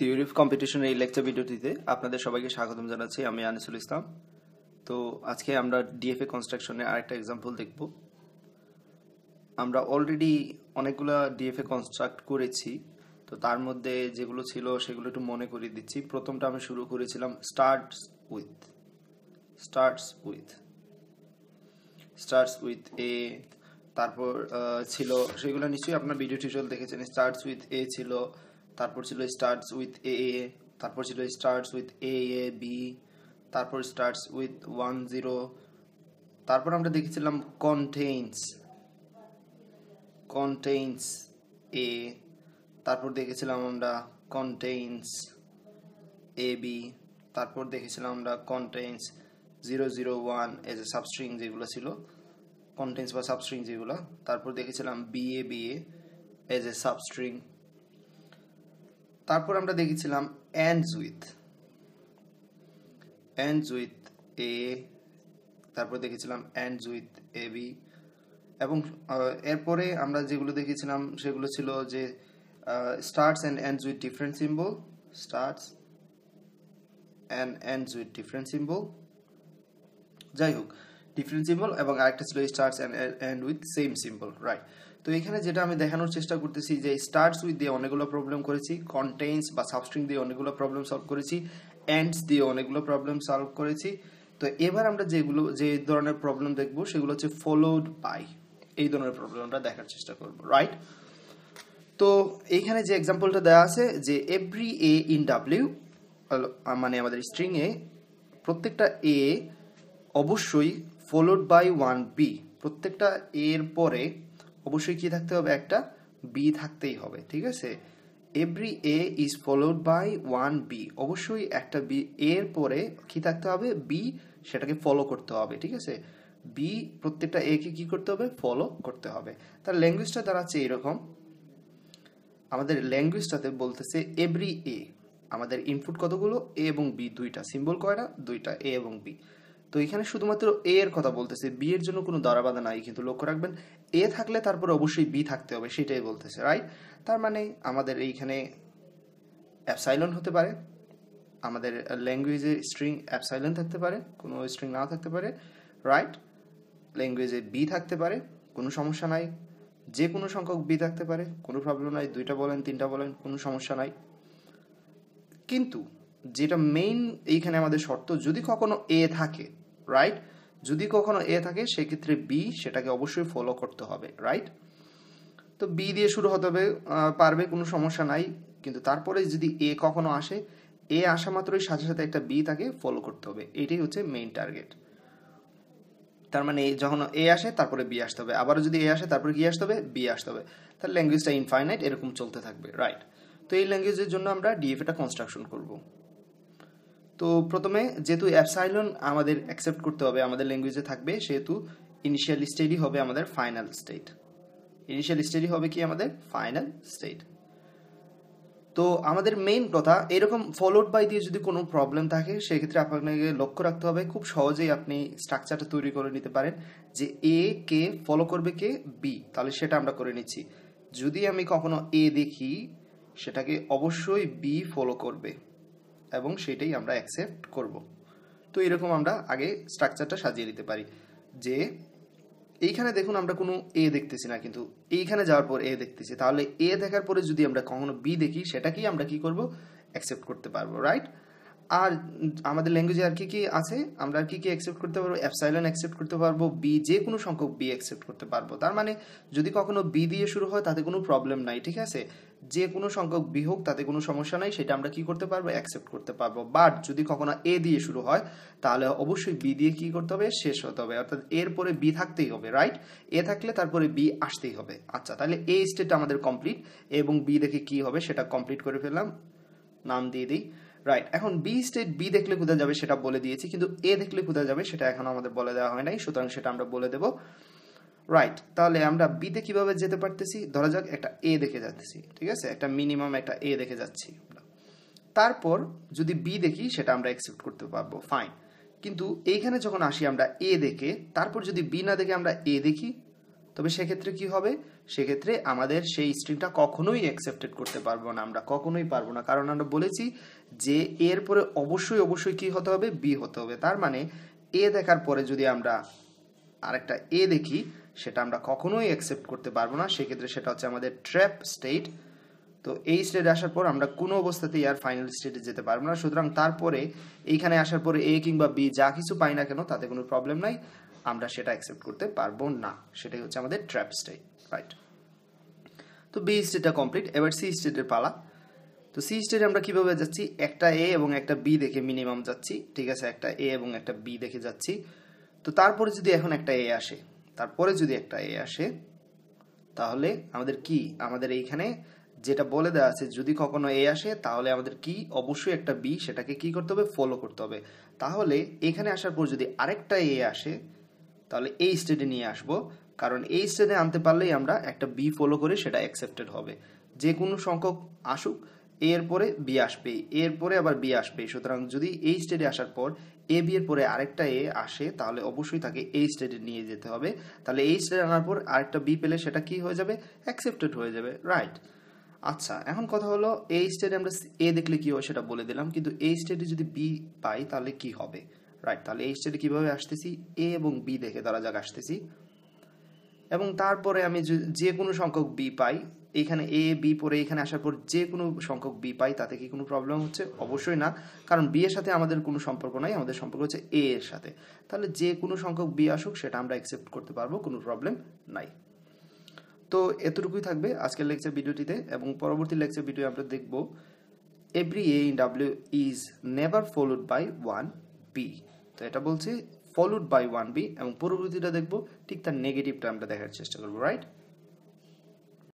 theory of কম্পিটিশনের এই lecture ভিডিওটিতে আপনাদের সবাইকে স্বাগতম জানাচ্ছি আমি আনিসুল ইসলাম তো আজকে আমরা ডিএফএ কনস্ট্রাকশনের আরেকটা এক্সাম্পল দেখব আমরা অলরেডি অনেকগুলো ডিএফএ কনস্ট্রাক্ট করেছি তো তার মধ্যে যেগুলো ছিল সেগুলো একটু মনে করিয়ে দিচ্ছি প্রথমটা আমি শুরু করেছিলাম starts with starts with starts with A তারপর ছিল সেগুলো নিশ্চয়ই আপনার ভিডিও টিউটোরিয়াল দেখেছেন স্টার্টস উইথ এ ছিল তারপর ছিল স্টার্টস উইথ এ এ তারপর ছিল starts with A A B তারপর স্টার্টস উইথ ওয়ান জিরো তারপর আমরা দেখেছিলাম কন্টেন্স কন্টেন্স এ তারপর দেখেছিলাম আমরা কন্টেন্স এ বি তারপর দেখেছিলাম আমরা contains zero zero one as A substring যেগুলো ছিল কন্টেন্টস বা সাবস্ট্রিং যেগুলো তারপর দেখেছিলাম BA BA as A substring তারপর আমরা দেখেছিলাম ends with ends with A তারপর দেখেছিলাম অ্যান্ডস উইথ এ বি এবং এরপরে আমরা যেগুলো দেখেছিলাম সেগুলো ছিল যে starts and ends with different symbol starts and ends with different symbol যাই হোক ডিফারেন্ট সিম্বল এবং আরেকটা ছিল starts and and with same symbol right তো এখানে যেটা আমি দেখানোর চেষ্টা করতেছি যে স্টার্টস উইথ দিয়ে অনেকগুলো প্রবলেম করেছি কন্টেন্টস বা সাবস্ট্রিং দিয়ে অনেকগুলো প্রবলেম সলভ করেছি অ্যান্ডস দিয়ে অনেকগুলো প্রবলেম সলভ করেছি তো এবার আমরা যেগুলো যে ধরনের প্রবলেম দেখব সেগুলো হচ্ছে ফলোড বাই এই ধরনের প্রবলেমটা দেখার চেষ্টা করব রাইট তো এইখানে যে এক্সাম্পলটা দেওয়া আছে যে এভরি এ ইন ডাব্লিউ মানে আমাদের স্ট্রিং এ প্রত্যেকটা এ অবশ্যই ফলোড বাই ওয়ান বি প্রত্যেকটা এর পরে অবশ্যই কি থাকতে হবে একটা বি থাকতেই হবে ঠিক আছে every A is followed by one B অবশ্যই একটা বি এর পরে কি থাকতে হবে বি সেটাকে ফলো করতে হবে ঠিক আছে বি প্রত্যেকটা এ কে কি করতে হবে ফলো করতে হবে তার ল্যাঙ্গুয়েজটা দাঁড়াচ্ছে এরকম আমাদের ল্যাঙ্গুয়েজটাতে বলতেছে এভরি এ আমাদের ইনপুট কতগুলো এ এবং বি দুইটা সিম্বল কয়টা দুইটা এ এবং বি তো এখানে শুধুমাত্র এ এর কথা বলতেছে বি এর জন্য কোনো বাধা নাই কিন্তু লক্ষ্য রাখবেন এ থাকলে তারপর অবশ্যই বি থাকতে হবে সেটাই বলতেছে রাইট তার মানে আমাদের এইখানে অ্যাপসাইলন হতে পারে আমাদের ল্যাঙ্গুয়েজের স্ট্রিং অ্যাপসাইলন থাকতে পারে কোনো স্ট্রিং নাও থাকতে পারে রাইট ল্যাঙ্গুয়েজে বি থাকতে পারে কোনো সমস্যা নাই যে কোনো সংখ্যক বি থাকতে পারে কোনো প্রবলেম নাই দুইটা বলেন তিনটা বলেন কোনো সমস্যা নাই কিন্তু যেটা মেইন এইখানে আমাদের শর্ত যদি কখনো এ থাকে রাইট যদি কখনো এ থাকে সেক্ষেত্রে বি সেটাকে অবশ্যই ফলো করতে হবে রাইট তো বি দিয়ে শুরু হতে হবে পারবে কোনো সমস্যা নাই কিন্তু তারপরে যদি এ কখনো আসে এ আসা মাত্রই সাথে সাথে একটা বি তাকে ফলো করতে হবে এটাই হচ্ছে মেইন টার্গেট তার মানে যখন এ আসে তারপরে বি আসতে হবে আবারও যদি এ আসে তারপরে কি আসতে হবে বি আসতে হবে তাহলে ল্যাঙ্গুয়েজটা ইনফাইনাইট এরকম চলতে থাকবে রাইট তো এই ল্যাঙ্গুয়েজের জন্য আমরা ডিএফএটা কনস্ট্রাকশন করবো তো প্রথমে যেহেতু অ্যাপসাইলন আমাদের অ্যাকসেপ্ট করতে হবে আমাদের ল্যাঙ্গুয়েজে থাকবে সেহেতু ইনিশিয়াল স্টেটই হবে আমাদের ফাইনাল স্টেট ইনিশিয়াল স্টেটই হবে কি আমাদের ফাইনাল স্টেট তো আমাদের মেইন কথা এরকম ফলোড বাই দিয়ে যদি কোনো প্রবলেম থাকে সেক্ষেত্রে আপনাকে লক্ষ্য রাখতে হবে খুব সহজেই আপনি স্ট্রাকচারটা তৈরি করে নিতে পারেন যে এ কে ফলো করবে কে বি তাহলে সেটা আমরা করে নিচ্ছি যদি আমি কখনো এ দেখি সেটাকে অবশ্যই বি ফলো করবে এবং সেটাই আমরা অ্যাকসেপ্ট করব তো এরকম আমরা আগে স্ট্রাকচারটা সাজিয়ে নিতে পারি যে এইখানে দেখুন আমরা কোনো এ দেখতেছি না কিন্তু এইখানে যাওয়ার পর এ দেখতেছি তাহলে এ দেখার পরে যদি আমরা কখনো বি দেখি সেটাকেই আমরা কি করব অ্যাকসেপ্ট করতে পারবো রাইট আর আমাদের ল্যাঙ্গুয়েজে আর কি কি আছে আমরা আর কি কি অ্যাকসেপ্ট করতে পারবো অ্যাপসাইলন অ্যাকসেপ্ট করতে পারবো বি যে কোনো সংখ্যক বি অ্যাকসেপ্ট করতে পারবো তার মানে যদি কখনো বি দিয়ে শুরু হয় তাতে কোনো প্রবলেম নাই ঠিক আছে যে কোনো সংখ্যক বি হোক তাতে কোনো সমস্যা নাই সেটা আমরা কি করতে পারবো অ্যাকসেপ্ট করতে পারবো বাট যদি কখনো এ দিয়ে শুরু হয় তাহলে অবশ্যই বি দিয়ে কি করতে হবে শেষ হতে হবে অর্থাৎ এরপরে বি থাকতেই হবে রাইট এ থাকলে তারপরে বি আসতেই হবে আচ্ছা তাহলে এ স্টেপটা আমাদের কমপ্লিট এবং বি দেখে কি হবে সেটা কমপ্লিট করে ফেললাম নাম দিয়ে দিই রাইট এখন বি স্টেট বি দেখলে কোথায় যাবে সেটা বলে দিয়েছি কিন্তু এ দেখলে কোথায় যাবে সেটা এখন আমাদের বলে দেওয়া হয় নাই সুতরাং সেটা আমরা বলে দেব রাইট তাহলে আমরা বিতে কিভাবে যেতে পারতেছি ধরা যাক একটা এ দেখে যাচ্ছি ঠিক আছে একটা মিনিমাম একটা এ দেখে যাচ্ছি তারপর যদি বি দেখি সেটা আমরা অ্যাকসেপ্ট করতে পারবো ফাইন কিন্তু এইখানে যখন আসি আমরা এ দেখে তারপর যদি বি না দেখে আমরা এ দেখি তবে সেক্ষেত্রে কি হবে সেক্ষেত্রে আমাদের সেই স্ট্রিংটা কখনোই অ্যাকসেপ্টেড করতে পারবো না আমরা কখনোই পারবো না কারণ আমরা বলেছি যে এরপরে অবশ্যই অবশ্যই কি হতে হবে বি হতে হবে তার মানে এ দেখার পরে যদি আমরা আরেকটা এ দেখি সেটা আমরা কখনোই অ্যাকসেপ্ট করতে পারবো না সেক্ষেত্রে সেটা হচ্ছে আমাদের ট্র্যাপ স্টেট তো এই স্টেটে আসার পর আমরা কোনো অবস্থাতেই আর ফাইনাল স্টেটে যেতে পারবো না সুতরাং তারপরে এইখানে আসার পরে এ কিংবা বি যা কিছু পাই না কেন তাতে কোনো প্রবলেম নাই আমরা সেটা অ্যাকসেপ্ট করতে পারবো না সেটাই হচ্ছে আমাদের ট্র্যাপ স্টেট রাইট তো বি স্টেটটা কমপ্লিট এবার সি স্টেটের পালা তো সি স্টেটে আমরা কীভাবে যাচ্ছি একটা এ এবং একটা বি দেখে মিনিমাম যাচ্ছি ঠিক আছে একটা এ এবং একটা বি দেখে যাচ্ছি তো তারপরে যদি এখন একটা এ আসে তারপরে যদি একটা এ আসে তাহলে আমাদের কি আমাদের এইখানে যেটা বলে দেওয়া আছে যদি কখনো এ আসে তাহলে আমাদের কি অবশ্যই একটা বি সেটাকে কি করতে হবে ফলো করতে হবে তাহলে এখানে আসার পর যদি আরেকটা এ আসে তাহলে এই স্টেটে নিয়ে আসব কারণ এই স্টেটে আনতে পারলেই আমরা একটা বি ফলো করে সেটা অ্যাকসেপ্টেড হবে যে কোনো সংখ্যক আসুক এর পরে বি আসবে এর পরে আবার বি আসবে সুতরাং যদি এই স্টেটে আসার পর এ বি এর পরে আরেকটা এ আসে তাহলে অবশ্যই তাকে এই স্টেটে নিয়ে যেতে হবে তাহলে এই স্টেটে আনার পর আরেকটা বি পেলে সেটা কি হয়ে যাবে অ্যাকসেপ্টেড হয়ে যাবে রাইট আচ্ছা এখন কথা হলো এই স্টেটে আমরা এ দেখলে কি হয় সেটা বলে দিলাম কিন্তু এই স্টেটে যদি বি পাই তাহলে কি হবে রাইট তাহলে এই স্টেটে কীভাবে আসতেছি এ এবং বি দেখে ধরা যাক আসতেছি এবং তারপরে আমি যে কোনো সংখ্যক বি পাই এইখানে এ বি পরে এখানে আসার পর যে কোনো সংখ্যক বি পাই তাতে কি কোনো প্রবলেম হচ্ছে অবশ্যই না কারণ বি এর সাথে আমাদের কোনো সম্পর্ক নাই আমাদের সম্পর্ক হচ্ছে এ এর সাথে তাহলে যে কোনো সংখ্যক বি আসুক সেটা আমরা অ্যাকসেপ্ট করতে পারবো কোনো প্রবলেম নাই তো এতটুকুই থাকবে আজকের লেকচার ভিডিওটিতে এবং পরবর্তী লেকচার ভিডিও আমরা দেখব every A in W is never followed by one B তো এটা বলছি ফলোড বাই ওয়ান বি এবং পরবর্তীটা দেখবো ঠিক তার নেগেটিভটা আমরা দেখার চেষ্টা করবো রাইট